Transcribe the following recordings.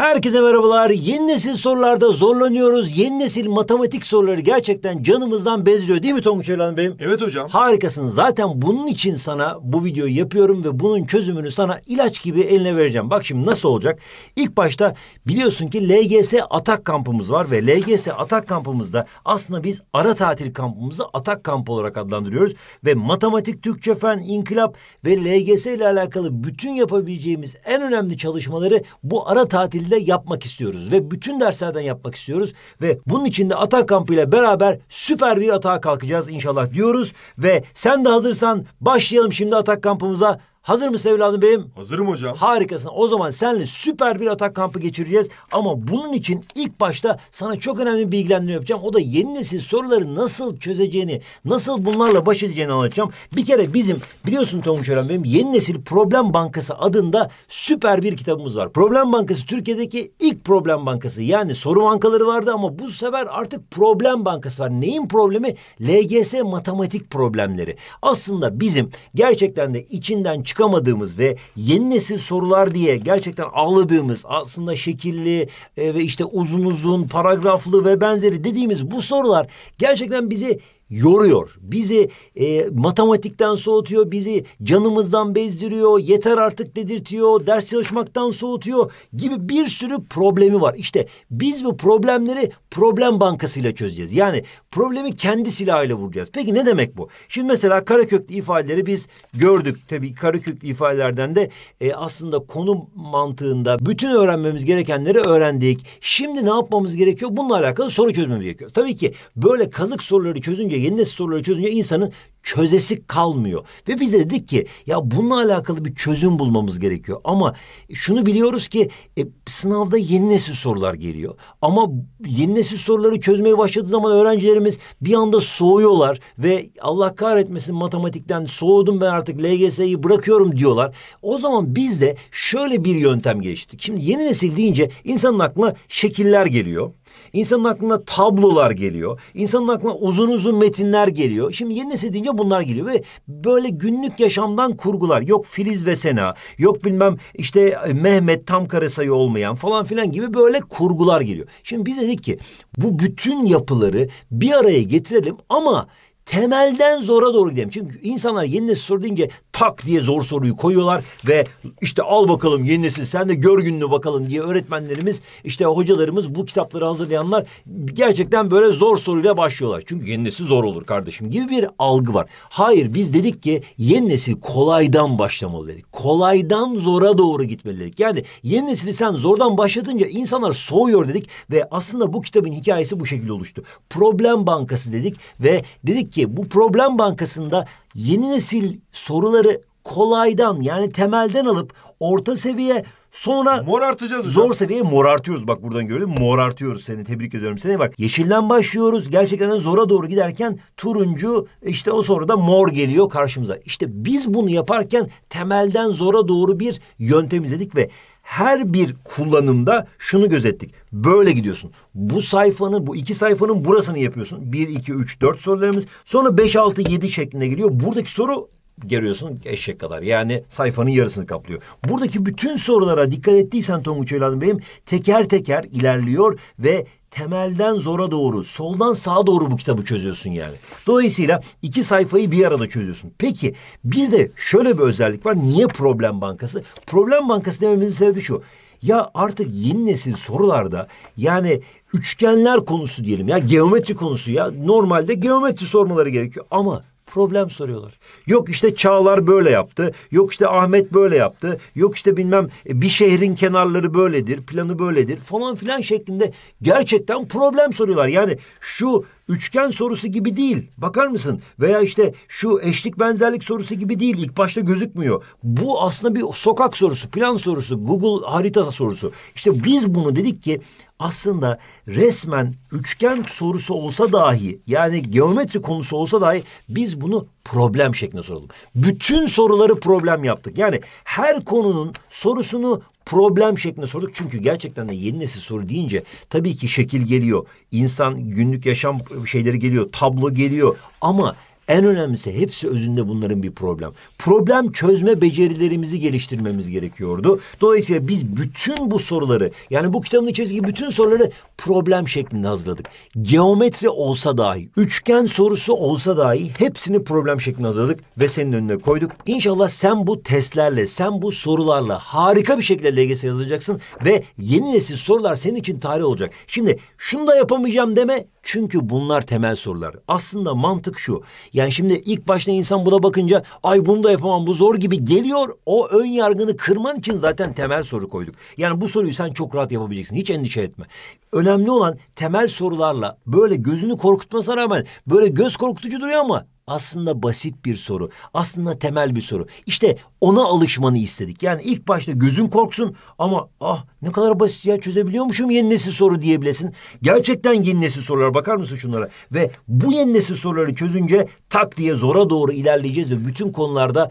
Herkese merhabalar. Yeni nesil sorularda zorlanıyoruz. Yeni nesil matematik soruları gerçekten canımızdan bezliyor değil mi Tonguç Elan Bey'im? Evet hocam. Harikasın. Zaten bunun için sana bu videoyu yapıyorum ve bunun çözümünü sana ilaç gibi eline vereceğim. Bak şimdi nasıl olacak? İlk başta biliyorsun ki LGS atak kampımız var ve LGS atak kampımızda aslında biz ara tatil kampımızı atak kampı olarak adlandırıyoruz. Ve matematik, Türkçe, fen, inkılap ve LGS ile alakalı bütün yapabileceğimiz en önemli çalışmaları bu ara tatil şekilde yapmak istiyoruz ve bütün derslerden yapmak istiyoruz ve bunun için de atak kampıyla beraber süper bir atağa kalkacağız inşallah diyoruz ve sen de hazırsan başlayalım şimdi atak kampımıza. Hazır mısın evladım benim? Hazırım hocam. Harikasın. O zaman seninle süper bir atak kampı geçireceğiz. Ama bunun için ilk başta sana çok önemli bir bilgilendirme yapacağım. O da yeni nesil soruları nasıl çözeceğini, nasıl bunlarla baş edeceğini anlatacağım. Bir kere bizim biliyorsun Tomuş Öğren benim yeni nesil Problem Bankası adında süper bir kitabımız var. Problem Bankası Türkiye'deki ilk problem bankası. Yani soru bankaları vardı ama bu sefer artık problem bankası var. Neyin problemi? LGS matematik problemleri. Aslında bizim gerçekten de içinden çıkamadığımız ve yeni nesil sorular diye gerçekten ağladığımız aslında şekilli e, ve işte uzun uzun paragraflı ve benzeri dediğimiz bu sorular gerçekten bizi yoruyor. Bizi e, matematikten soğutuyor, bizi canımızdan bezdiriyor, yeter artık dedirtiyor, ders çalışmaktan soğutuyor gibi bir sürü problemi var. İşte biz bu problemleri problem bankasıyla çözeceğiz. Yani problemi kendi silahıyla vuracağız. Peki ne demek bu? Şimdi mesela karaköklü ifadeleri biz gördük. Tabii karaköklü ifadelerden de e, aslında konu mantığında bütün öğrenmemiz gerekenleri öğrendik. Şimdi ne yapmamız gerekiyor? Bununla alakalı soru çözmemiz gerekiyor. Tabii ki böyle kazık soruları çözünce yeni nesil soruları çözünce insanın çözesi kalmıyor. Ve biz de dedik ki ya bununla alakalı bir çözüm bulmamız gerekiyor. Ama şunu biliyoruz ki e, sınavda yeni nesil sorular geliyor. Ama yeni nesil soruları çözmeye başladığı zaman öğrencilerimiz bir anda soğuyorlar ve Allah kahretmesin matematikten soğudum ben artık LGS'yi bırakıyorum diyorlar. O zaman biz de şöyle bir yöntem geçtik Şimdi yeni nesil deyince insanın aklına şekiller geliyor İnsanın aklına tablolar geliyor. İnsanın aklına uzun uzun metinler geliyor. Şimdi yeni nesil deyince bunlar geliyor ve böyle günlük yaşamdan kurgular. Yok Filiz ve Sena, yok bilmem işte e, Mehmet tam karasayı olmayan falan filan gibi böyle kurgular geliyor. Şimdi biz dedik ki bu bütün yapıları bir araya getirelim ama temelden zora doğru gidelim. Çünkü insanlar yeni nesil soru deyince tak diye zor soruyu koyuyorlar ve işte al bakalım yeni nesil sen de gör gününü bakalım diye öğretmenlerimiz işte hocalarımız bu kitapları hazırlayanlar gerçekten böyle zor soruyla başlıyorlar. Çünkü yeni nesil zor olur kardeşim gibi bir algı var. Hayır biz dedik ki yeni nesil kolaydan başlamalı dedik. Kolaydan zora doğru gitmeli dedik. Yani yeni nesili sen zordan başlatınca insanlar soğuyor dedik ve aslında bu kitabın hikayesi bu şekilde oluştu. Problem bankası dedik ve dedik ki bu problem bankasında yeni nesil soruları kolaydan yani temelden alıp orta seviye Sonra mor artacağız hocam. Zor seviyeye mor artıyoruz. Bak buradan gördün mor artıyoruz seni. Tebrik ediyorum seni. Bak yeşilden başlıyoruz. Gerçekten zora doğru giderken turuncu işte o sonra da mor geliyor karşımıza. İşte biz bunu yaparken temelden zora doğru bir yöntem izledik ve her bir kullanımda şunu gözettik. Böyle gidiyorsun. Bu sayfanın, bu iki sayfanın burasını yapıyorsun. Bir, iki, üç, dört sorularımız. Sonra beş, altı, yedi şeklinde geliyor. Buradaki soru geriyorsun eşek kadar. Yani sayfanın yarısını kaplıyor. Buradaki bütün sorulara dikkat ettiysen Tonguç Evladım benim teker teker ilerliyor ve temelden zora doğru, soldan sağa doğru bu kitabı çözüyorsun yani. Dolayısıyla iki sayfayı bir arada çözüyorsun. Peki bir de şöyle bir özellik var. Niye problem bankası? Problem bankası dememizin sebebi şu. Ya artık yeni nesil sorularda yani üçgenler konusu diyelim ya geometri konusu ya normalde geometri sormaları gerekiyor ama problem soruyorlar. Yok işte Çağlar böyle yaptı. Yok işte Ahmet böyle yaptı. Yok işte bilmem e, bir şehrin kenarları böyledir, planı böyledir falan filan şeklinde gerçekten problem soruyorlar. Yani şu üçgen sorusu gibi değil. Bakar mısın? Veya işte şu eşlik benzerlik sorusu gibi değil. İlk başta gözükmüyor. Bu aslında bir sokak sorusu, plan sorusu, Google haritası sorusu. İşte biz bunu dedik ki aslında resmen üçgen sorusu olsa dahi yani geometri konusu olsa dahi biz bunu problem şeklinde soralım. Bütün soruları problem yaptık. Yani her konunun sorusunu problem şeklinde sorduk. Çünkü gerçekten de yeni nesil soru deyince tabii ki şekil geliyor. İnsan günlük yaşam şeyleri geliyor, tablo geliyor. Ama en önemlisi hepsi özünde bunların bir problem. Problem çözme becerilerimizi geliştirmemiz gerekiyordu. Dolayısıyla biz bütün bu soruları yani bu kitabın içerisindeki bütün soruları problem şeklinde hazırladık. Geometri olsa dahi, üçgen sorusu olsa dahi hepsini problem şeklinde hazırladık ve senin önüne koyduk. İnşallah sen bu testlerle, sen bu sorularla harika bir şekilde LGS yazacaksın ve yeni nesil sorular senin için tarih olacak. Şimdi şunu da yapamayacağım deme çünkü bunlar temel sorular. Aslında mantık şu. Yani şimdi ilk başta insan buna bakınca ay bunu da yapamam bu zor gibi geliyor. O ön yargını kırman için zaten temel soru koyduk. Yani bu soruyu sen çok rahat yapabileceksin. Hiç endişe etme. Önemli olan temel sorularla böyle gözünü korkutmasına rağmen böyle göz korkutucu duruyor ama aslında basit bir soru. Aslında temel bir soru. İşte ona alışmanı istedik. Yani ilk başta gözün korksun ama ah ne kadar basit ya çözebiliyormuşum yeni nesil soru diyebilesin. Gerçekten yeni nesil sorulara bakar mısın şunlara? Ve bu yeni nesil soruları çözünce tak diye zora doğru ilerleyeceğiz ve bütün konularda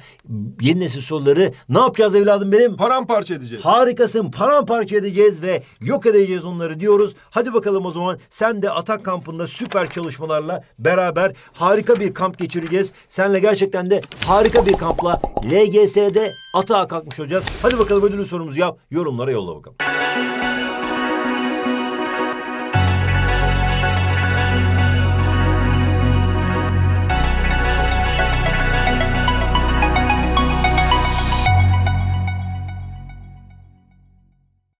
yeni nesil soruları ne yapacağız evladım benim? Paramparça edeceğiz. Harikasın paramparça edeceğiz ve yok edeceğiz onları diyoruz. Hadi bakalım o zaman sen de atak kampında süper çalışmalarla beraber harika bir kamp geçireceğiz geçireceğiz. Senle gerçekten de harika bir kampla LGS'de atağa kalkmış olacağız. Hadi bakalım ödülün sorumuzu yap. Yorumlara yolla bakalım.